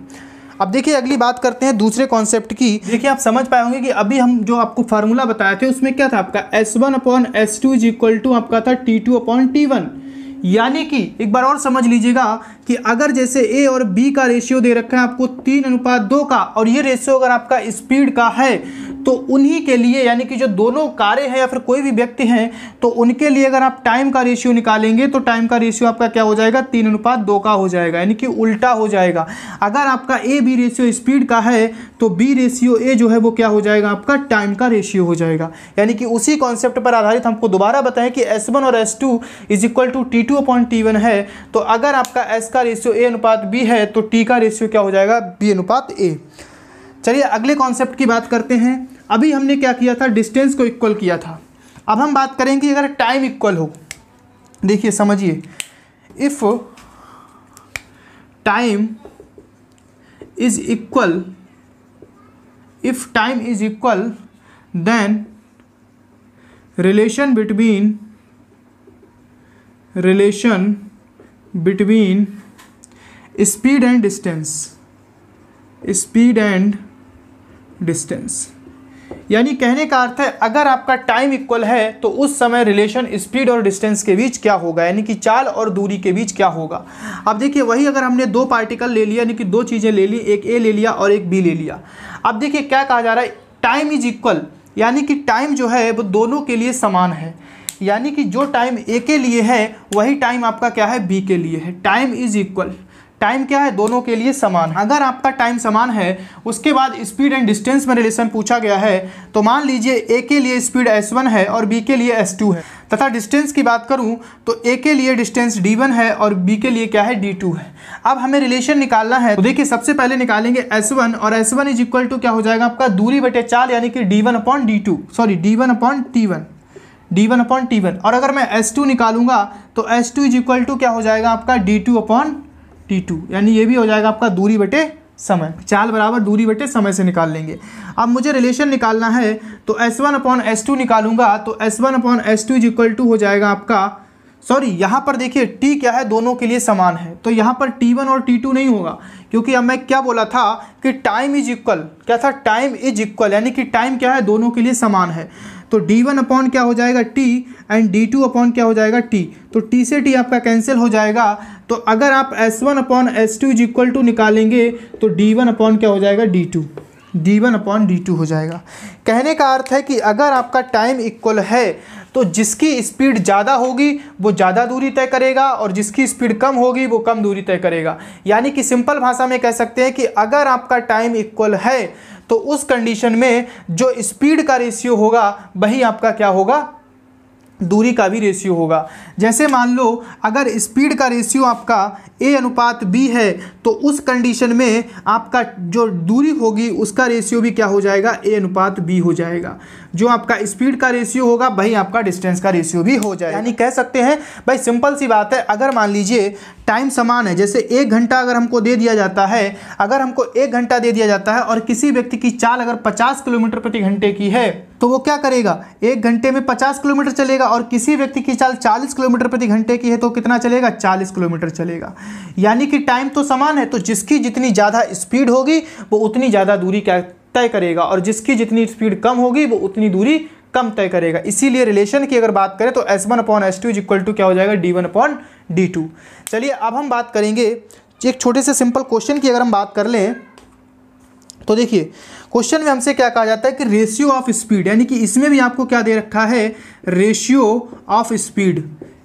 Speaker 1: अब देखिए अगली बात करते हैं दूसरे कॉन्सेप्ट की देखिए आप समझ पाए होंगे कि अभी हम जो आपको फार्मूला बताए थे उसमें क्या था आपका S one upon S two is equal to आपका था T two upon T one यानी कि एक बार और समझ लीजिएगा कि अगर जैसे ए और बी का रेशियो दे रखा है आपको तीन अनुपात दो का और ये रेशियो अगर आपका स्पीड का है तो उन्हीं के लिए यानी कि जो दोनों कार्य हैं या फिर कोई भी व्यक्ति हैं तो उनके लिए अगर आप टाइम का रेशियो निकालेंगे तो टाइम का रेशियो आपका क्या हो जाएगा तीन अनुपात दो का हो जाएगा यानी कि उल्टा हो जाएगा अगर आपका ए बी रेशियो स्पीड का है तो बी रेशियो ए जो है वो क्या हो जाएगा आपका टाइम का रेशियो हो जाएगा यानी कि उसी कॉन्सेप्ट पर आधारित हमको दोबारा बताएं कि एस वन और S two is equal to T two upon T one है तो अगर आपका एस का रेशियो ए अनुपात बी है तो टी का रेशियो क्या हो जाएगा बी अनुपात ए चलिए अगले कॉन्सेप्ट की बात करते हैं अभी हमने क्या किया था डिस्टेंस को इक्वल किया था अब हम बात करेंगे अगर टाइम इक्वल हो देखिए समझिए if time is equal if time is equal then relation between relation between speed and distance speed and distance यानी कहने का अर्थ है अगर आपका टाइम इक्वल है तो उस समय रिलेशन स्पीड और डिस्टेंस के बीच क्या होगा यानी कि चाल और दूरी के बीच क्या होगा अब देखिए वही अगर हमने दो पार्टिकल ले लिया यानी कि दो चीज़ें ले ली एक ए ले लिया और एक बी ले लिया अब देखिए क्या कहा जा रहा है टाइम इज इक्वल यानी कि टाइम जो है वो दोनों के लिए समान है यानी कि जो टाइम ए के लिए है वही टाइम आपका क्या है बी के लिए है टाइम इज इक्वल टाइम क्या है दोनों के लिए समान अगर आपका टाइम समान है उसके बाद स्पीड एंड डिस्टेंस में रिलेशन पूछा गया है तो मान लीजिए ए के लिए स्पीड एस वन है और बी के लिए एस टू है तथा डिस्टेंस की बात करूं तो ए के लिए डिस्टेंस डी वन है और बी के लिए क्या है डी टू है अब हमें रिलेशन निकालना है तो देखिए सबसे पहले निकालेंगे एस वन और S one is equal to क्या हो जाएगा आपका दूरी बटे चाल यानी कि D one upon D two sorry D one upon T one D one upon T one और अगर मैं एस टू निकालूंगा तो S two is equal to क्या हो जाएगा आपका D two upon T two यानी ये भी हो जाएगा आपका दूरी बटे समय चाल बराबर दूरी बटे समय से निकाल लेंगे अब मुझे रिलेशन निकालना है तो S one upon S two निकालूंगा तो S one upon S two is equal to हो जाएगा आपका सॉरी यहाँ पर देखिए टी क्या है दोनों के लिए समान है तो यहाँ पर टी वन और टी टू नहीं होगा क्योंकि अब मैं क्या बोला था कि टाइम इज इक्वल क्या था टाइम इज इक्वल यानी कि टाइम क्या है दोनों के लिए समान है तो डी वन अपॉन क्या हो जाएगा T and D two upon क्या हो जाएगा टी तो टी से टी आपका कैंसिल हो जाएगा तो अगर आप S one upon S two is equal to निकालेंगे तो डी वन अपॉन क्या हो जाएगा D two D one upon D two हो जाएगा कहने का अर्थ है कि अगर आपका टाइम इक्वल है तो जिसकी स्पीड ज़्यादा होगी वो ज़्यादा दूरी तय करेगा और जिसकी स्पीड कम होगी वो कम दूरी तय करेगा यानी कि सिंपल भाषा में कह सकते हैं कि अगर आपका टाइम इक्वल है तो उस कंडीशन में जो स्पीड का रेशियो होगा वही आपका क्या होगा दूरी का भी रेशियो होगा जैसे मान लो अगर स्पीड का रेशियो आपका ए अनुपात बी है तो उस कंडीशन में आपका जो दूरी होगी उसका रेशियो भी क्या हो जाएगा ए अनुपात बी हो जाएगा जो आपका स्पीड का रेशियो होगा वही आपका डिस्टेंस का रेशियो भी हो जाएगा यानी कह सकते हैं भाई सिंपल सी बात है अगर मान लीजिए टाइम समान है जैसे एक घंटा अगर हमको दे दिया जाता है अगर हमको एक घंटा दे दिया जाता है और किसी व्यक्ति की चाल अगर पचास किलोमीटर प्रति घंटे की है तो वो क्या करेगा एक घंटे में पचास किलोमीटर चलेगा और किसी व्यक्ति की चाल चालीस किलोमीटर प्रति घंटे की है तो कितना चलेगा चालीस किलोमीटर चलेगा यानी कि टाइम तो समान है तो जिसकी जितनी ज़्यादा स्पीड होगी वो उतनी ज़्यादा दूरी क्या तय करेगा और जिसकी जितनी स्पीड कम होगी वो उतनी दूरी कम तय करेगा इसीलिए रिलेशन की अगर बात करें तो S one upon S two is equal to क्या हो जाएगा D one upon D two चलिए अब हम बात करेंगे एक छोटे से सिंपल क्वेश्चन की अगर हम बात कर लें तो देखिए क्वेश्चन में हमसे क्या कहा जाता है कि रेशियो ऑफ स्पीड यानी कि इसमें भी आपको क्या दे रखा है रेशियो ऑफ स्पीड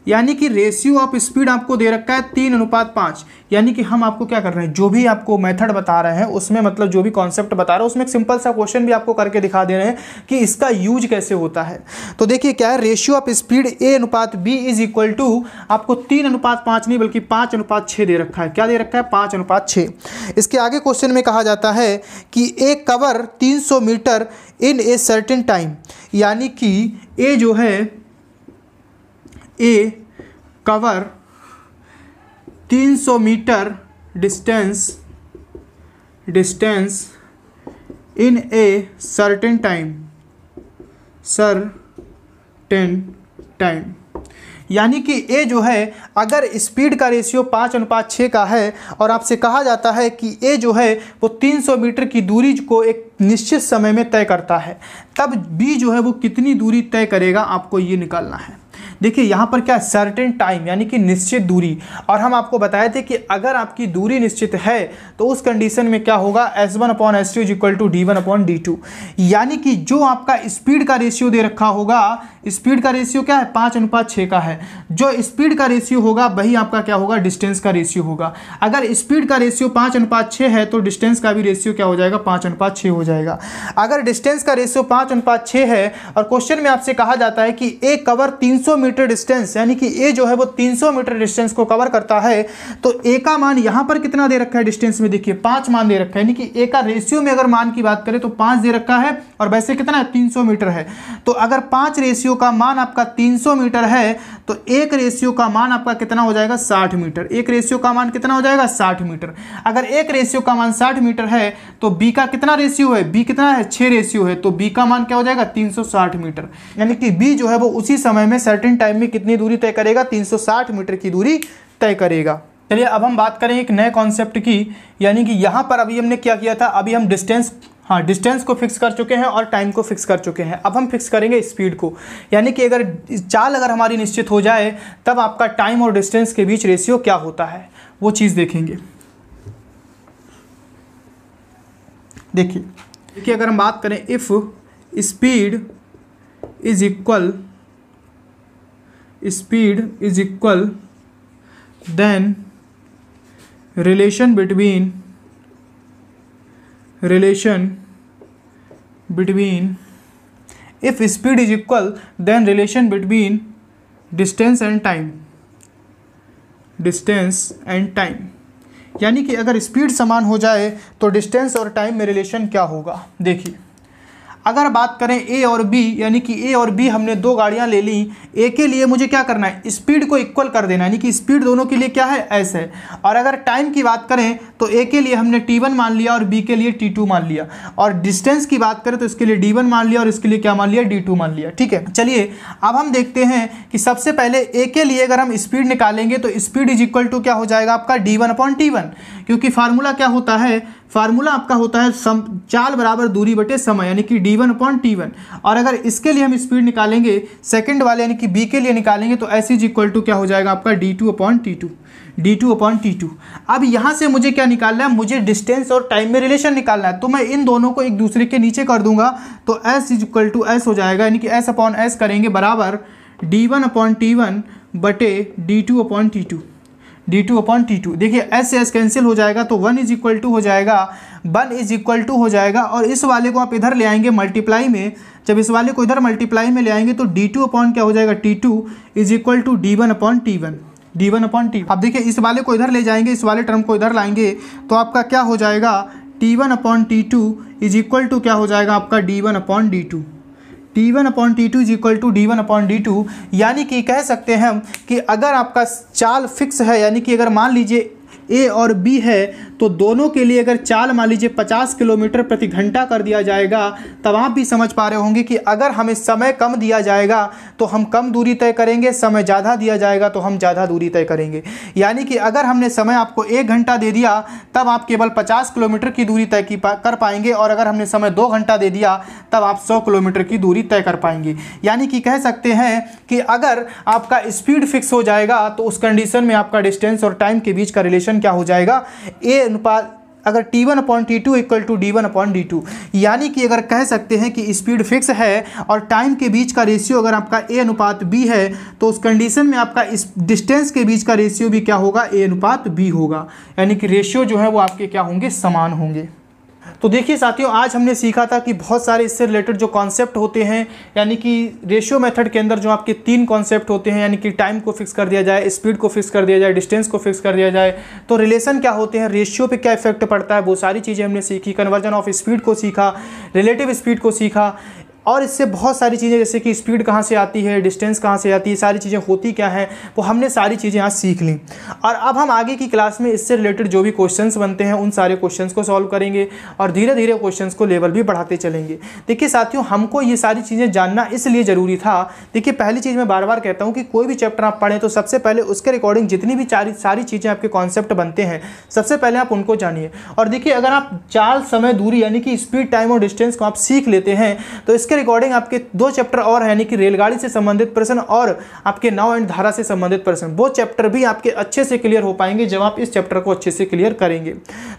Speaker 1: यानी कि रेशियो ऑफ स्पीड आपको दे रखा है तीन अनुपात पाँच यानी कि हम आपको क्या कर रहे हैं जो भी आपको मेथड बता रहे हैं उसमें मतलब जो भी कॉन्सेप्ट बता रहे हैं उसमें एक सिंपल सा क्वेश्चन भी आपको करके दिखा दे रहे हैं कि इसका यूज कैसे होता है तो देखिए क्या है रेशियो ऑफ स्पीड ए अनुपात बी इज इक्वल टू आपको तीन अनुपात पाँच नहीं बल्कि पाँच अनुपात छः दे रखा है क्या दे रखा है पाँच अनुपात छः इसके आगे क्वेश्चन में कहा जाता है कि ए कवर तीन metre in a certain time यानी कि ए जो है A cover 300 metre distance distance in a certain time certain time यानी कि ए जो है अगर स्पीड का रेशियो पाँच अनुपात छः का है और आपसे कहा जाता है कि ए जो है वो 300 मीटर की दूरी को एक निश्चित समय में तय करता है तब बी जो है वो कितनी दूरी तय करेगा आपको ये निकालना है देखिए यहाँ पर क्या सर्टेन टाइम यानी कि निश्चित दूरी और हम आपको बताए थे कि अगर आपकी दूरी निश्चित है तो उस कंडीशन में क्या होगा S one upon S two is equal to D one upon D two यानी कि जो आपका स्पीड का रेशियो दे रखा होगा स्पीड का रेशियो क्या है पाँच अनुपात छः का है जो स्पीड का रेशियो होगा वही आपका क्या होगा डिस्टेंस का रेशियो होगा अगर स्पीड का रेशियो पाँच अनुपात छः है तो डिस्टेंस का भी रेशियो क्या हो जाएगा पाँच अनुपात छः हो जाएगा अगर डिस्टेंस का रेशियो पाँच अनुपात छः है और क्वेश्चन में आपसे कहा जाता है कि एक कवर तीन सौ मीटर डिस्टेंस यानी कि ए जो है वो 300 मीटर डिस्टेंस को कवर करता है तो ए का मान यहाँ पर कितना दे रखा है डिस्टेंस में देखिए पाँच मान दे रखा है यानी कि ए का रेशियो में अगर मान की बात करें तो पाँच दे रखा है और वैसे कितना है तीन मीटर है तो अगर पाँच रेशियो का मान आपका तीन मीटर है तो एक रेशियो का मान आपका कितना हो जाएगा साठ मीटर एक रेशियो का मान कितना हो जाएगा साठ मीटर अगर एक रेशियो का मान साठ मीटर है तो बी का कितना रेशियो है बी कितना है छः रेशियो है तो बी का मान क्या हो जाएगा तीन मीटर यानी कि बी जो है वो उसी समय में सर्टिन टाइम में कितनी दूरी तय करेगा 360 मीटर की दूरी तय करेगा चलिए अब हम बात करें एक नए कॉन्सेप्ट की यानी कि यहाँ पर अभी हमने क्या किया था अभी हम डिस्टेंस हाँ डिस्टेंस को फिक्स कर चुके हैं और टाइम को फिक्स कर चुके हैं अब हम फिक्स करेंगे स्पीड को यानी कि अगर चाल अगर हमारी निश्चित हो जाए तब आपका टाइम और डिस्टेंस के बीच रेशियो क्या होता है वो चीज़ देखेंगे देखिए देखिए अगर हम बात करें if speed is equal speed is equal then relation between relation between if speed is equal then relation between distance and time distance and time यानी कि अगर स्पीड समान हो जाए तो डिस्टेंस और टाइम में रिलेशन क्या होगा देखिए अगर बात करें ए और बी यानी कि ए और बी हमने दो गाड़ियाँ ले ली ए के लिए मुझे क्या करना है स्पीड को इक्वल कर देना यानी कि स्पीड दोनों के लिए क्या है एस है और अगर टाइम की बात करें तो ए के लिए हमने टी वन मान लिया और बी के लिए टी टू मान लिया और डिस्टेंस की बात करें तो इसके लिए डी वन मान लिया और इसके लिए क्या मान लिया डी टू मान लिया ठीक है चलिए अब हम देखते हैं कि सबसे पहले ए के लिए अगर हम स्पीड निकालेंगे तो स्पीड इज इक्वल टू क्या हो जाएगा आपका D one upon T one क्योंकि फार्मूला क्या होता है फार्मूला आपका होता है सम चाल बराबर दूरी बटे समय यानी कि D one upon T one और अगर इसके लिए हम स्पीड निकालेंगे सेकेंड वाले यानी कि बी के लिए निकालेंगे तो एस इज इक्वल टू क्या हो जाएगा आपका D two upon T two D two upon T two अब यहाँ से मुझे क्या निकालना है मुझे डिस्टेंस और टाइम में रिलेशन निकालना है तो मैं इन दोनों को एक दूसरे के नीचे कर दूंगा तो S is equal to S हो जाएगा यानी कि एस अपॉन एस करेंगे बराबर D one upon T one बटे D two upon T two D two upon T two देखिए एस से एस कैंसिल हो जाएगा तो वन इज इक्वल टू हो जाएगा वन इज इक्वल टू हो जाएगा और इस वाले को आप इधर ले आएंगे मल्टीप्लाई में जब इस वाले को इधर मल्टीप्लाई में ले आएंगे तो डी टू अपॉन क्या हो जाएगा T two is equal to D one upon T one D one upon T अब देखिए इस वाले को इधर ले जाएंगे इस वाले टर्म को इधर लाएंगे तो आपका क्या हो जाएगा T one upon T two is equal to क्या हो जाएगा आपका D one upon D two T one upon T two is equal to D one upon D two यानी कि कह सकते हैं हम कि अगर आपका चाल फिक्स है यानी कि अगर मान लीजिए ए और बी है तो दोनों के लिए अगर चाल मान लीजिए पचास किलोमीटर प्रति घंटा कर दिया जाएगा तब आप भी समझ पा रहे होंगे कि अगर हमें समय कम दिया जाएगा तो हम कम दूरी तय करेंगे समय ज़्यादा दिया जाएगा तो हम ज़्यादा दूरी तय करेंगे यानी कि अगर हमने समय आपको एक घंटा दे दिया तब आप केवल पचास किलोमीटर की दूरी तय की कर पाएंगे और अगर हमने समय दो घंटा दे दिया तब आप सौ किलोमीटर की दूरी तय कर पाएंगे यानी कि कह सकते हैं कि अगर आपका स्पीड फिक्स हो जाएगा तो उस कंडीशन में आपका डिस्टेंस और टाइम के बीच का रिलेशन क्या हो जाएगा ए अनुपात अगर T1 one upon T two equal to D one upon D यानी कि अगर कह सकते हैं कि स्पीड फिक्स है और टाइम के बीच का रेशियो अगर आपका A अनुपात B है तो उस कंडीशन में आपका इस डिस्टेंस के बीच का रेशियो भी क्या होगा A अनुपात B होगा यानी कि रेशियो जो है वो आपके क्या होंगे समान होंगे तो देखिए साथियों आज हमने सीखा था कि बहुत सारे इससे रिलेटेड जो कॉन्सेप्ट होते हैं यानी कि रेशियो मेथड के अंदर जो आपके तीन कॉन्सेप्ट होते हैं यानी कि टाइम को फिक्स कर दिया जाए स्पीड को फिक्स कर दिया जाए डिस्टेंस को फिक्स कर दिया जाए तो रिलेशन क्या होते हैं रेशियो पर क्या इफेक्ट पड़ता है वो सारी चीज़ें हमने सीखी कन्वर्जन ऑफ स्पीड को सीखा रिलेटिव स्पीड को सीखा और इससे बहुत सारी चीज़ें जैसे कि स्पीड कहाँ से आती है डिस्टेंस कहाँ से आती है सारी चीज़ें होती क्या हैं वो हमने सारी चीज़ें यहाँ सीख ली और अब हम आगे की क्लास में इससे रिलेटेड जो भी क्वेश्चंस बनते हैं उन सारे क्वेश्चंस को सॉल्व करेंगे और धीरे धीरे क्वेश्चंस को लेवल भी बढ़ाते चलेंगे देखिए साथियों हमको ये सारी चीज़ें जानना इसलिए ज़रूरी था देखिए पहली चीज़ मैं बार बार कहता हूँ कि कोई भी चैप्टर आप पढ़ें तो सबसे पहले उसके रिकॉर्डिंग जितनी भी सारी चीज़ें आपके कॉन्सेप्ट बनते हैं सबसे पहले आप उनको जानिए और देखिए अगर आप चाल समय दूरी यानी कि स्पीड टाइम और डिस्टेंस को आप सीख लेते हैं तो इसके रिकॉर्डिंग आपके दो चैप्टर और हैं यानी कि रेलगाड़ी से संबंधित प्रश्न और आपके नाव एंड धारा से संबंधित प्रश्न वो चैप्टर भी आपके अच्छे से क्लियर हो पाएंगे जब आप इस चैप्टर को अच्छे से क्लियर करेंगे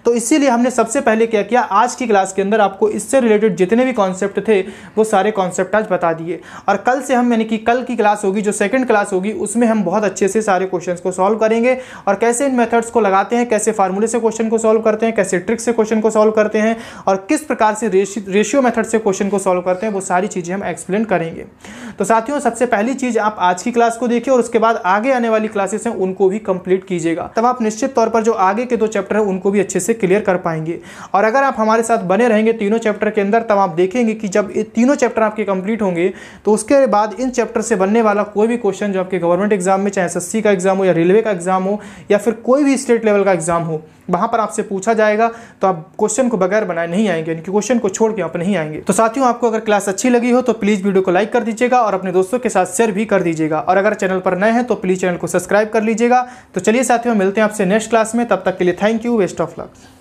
Speaker 1: तो इसीलिए हमने सबसे पहले क्या किया आज की क्लास के अंदर आपको इससे रिलेटेड जितने भी कॉन्सेप्ट थे वो सारे कॉन्सेप्ट आज बता दिए और कल से हम यानी कि कल की क्लास होगी जो सेकेंड क्लास होगी उसमें हम बहुत अच्छे से सारे क्वेश्चन को सॉल्व करेंगे और कैसे इन मेथड्स को लगाते हैं कैसे फार्मूले से क्वेश्चन को सॉल्व करते हैं कैसे ट्रिक से क्वेश्चन को सॉल्व करते हैं और किस प्रकार से रेशियो मेथड से क्वेश्चन को सॉल्व करते हैं वो सारी चीज़ें हम एक्सप्लेन करेंगे तो साथियों सबसे पहली चीज़ आप आज की क्लास को देखिए और उसके बाद आगे आने वाली क्लासेस हैं उनको भी कंप्लीट कीजिएगा तब आप निश्चित तौर पर जो आगे के दो चैप्टर हैं उनको भी अच्छे से क्लियर कर पाएंगे और अगर आप हमारे साथ बने रहेंगे तीनों चैप्टर के अंदर तब आप देखेंगे कि जब ये तीनों चैप्टर आपके कंप्लीट होंगे तो उसके बाद इन चैप्टर से बनने वाला कोई भी क्वेश्चन जो आपके गवर्नमेंट एग्जाम में चाहे एस का एग्जाम हो या रेलवे का एग्जाम हो या फिर कोई भी स्टेट लेवल का एग्जाम हो वहाँ पर आपसे पूछा जाएगा तो आप क्वेश्चन को बगैर बनाए नहीं आएंगे क्वेश्चन को छोड़ के आप नहीं आएंगे तो साथियों आपको अगर क्लास अच्छी लगी हो तो प्लीज़ वीडियो को लाइक कर दीजिएगा और अपने दोस्तों के साथ शेयर भी कर दीजिएगा और अगर चैनल पर नए हैं तो प्लीज़ चैनल को सब्सक्राइब कर लीजिएगा तो चलिए साथियों मिलते हैं आपसे नेक्स्ट क्लास में तब तक के लिए thank you best of luck